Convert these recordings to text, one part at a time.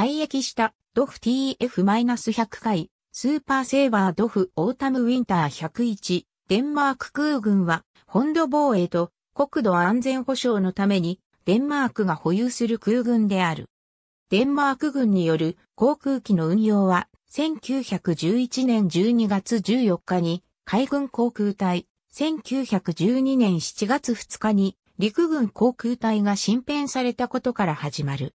退役したドフ TF-100 回、スーパーセーバードフオータムウィンター101、デンマーク空軍は本土防衛と国土安全保障のためにデンマークが保有する空軍である。デンマーク軍による航空機の運用は1911年12月14日に海軍航空隊、1912年7月2日に陸軍航空隊が新編されたことから始まる。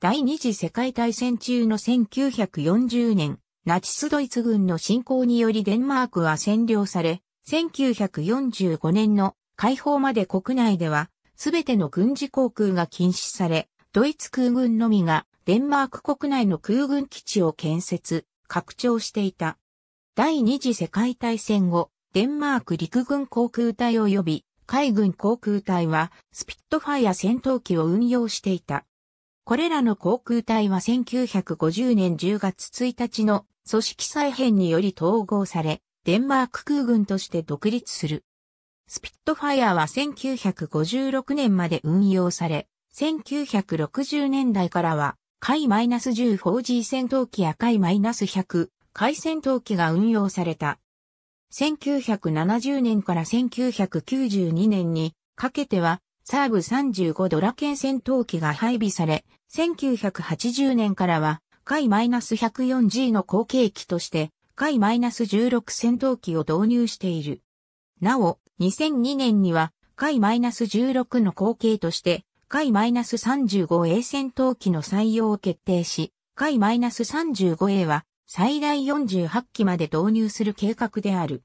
第二次世界大戦中の1940年、ナチスドイツ軍の侵攻によりデンマークは占領され、1945年の解放まで国内では、すべての軍事航空が禁止され、ドイツ空軍のみがデンマーク国内の空軍基地を建設、拡張していた。第二次世界大戦後、デンマーク陸軍航空隊及び海軍航空隊はスピットファイア戦闘機を運用していた。これらの航空隊は1950年10月1日の組織再編により統合され、デンマーク空軍として独立する。スピットファイアは1956年まで運用され、1960年代からは、海 -10-4G 戦闘機や海 -100 海戦闘機が運用された。1970年から1992年にかけては、サーブ35ドラケン戦闘機が配備され、1980年からは、海 -104G の後継機として、海 -16 戦闘機を導入している。なお、2002年には、海 -16 の後継として、海 -35A 戦闘機の採用を決定し、海 -35A は最大48機まで導入する計画である。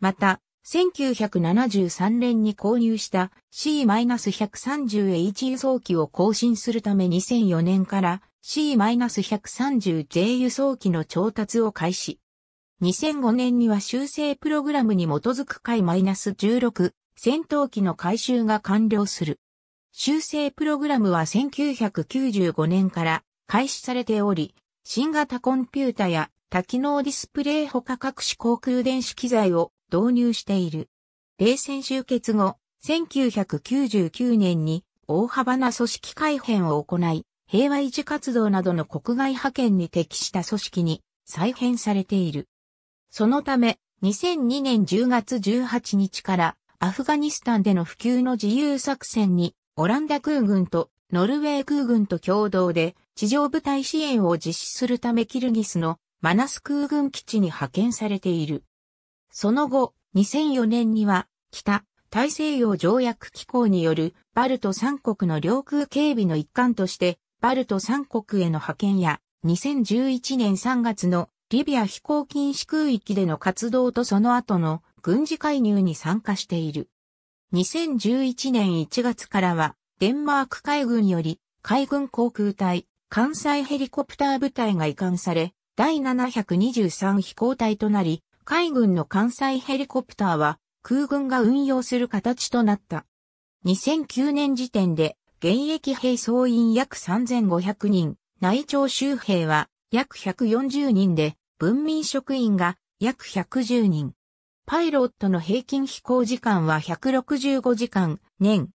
また、1973年に購入した C-130H 輸送機を更新するため2004年から C-130J 輸送機の調達を開始。2005年には修正プログラムに基づく回 -16 戦闘機の回収が完了する。修正プログラムは1995年から開始されており、新型コンピュータや多機能ディスプレイほか各種航空電子機材を導入している。冷戦終結後、1999年に大幅な組織改編を行い、平和維持活動などの国外派遣に適した組織に再編されている。そのため、2002年10月18日からアフガニスタンでの普及の自由作戦にオランダ空軍とノルウェー空軍と共同で地上部隊支援を実施するためキルギスのマナス空軍基地に派遣されている。その後、2004年には、北、大西洋条約機構によるバルト三国の領空警備の一環として、バルト三国への派遣や、2011年3月のリビア飛行禁止空域での活動とその後の軍事介入に参加している。2011年1月からは、デンマーク海軍より海軍航空隊、関西ヘリコプター部隊が移管され、第723飛行隊となり、海軍の艦載ヘリコプターは空軍が運用する形となった。2009年時点で現役兵総員約3500人、内庁周兵は約140人で、文民職員が約110人。パイロットの平均飛行時間は165時間、年。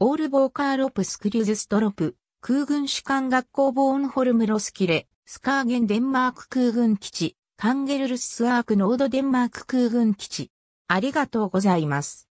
オールボーカーロプスクリューズストロプ、空軍士官学校ボーンホルムロスキレ、スカーゲンデンマーク空軍基地、ハンゲルルスワークノードデンマーク空軍基地。ありがとうございます。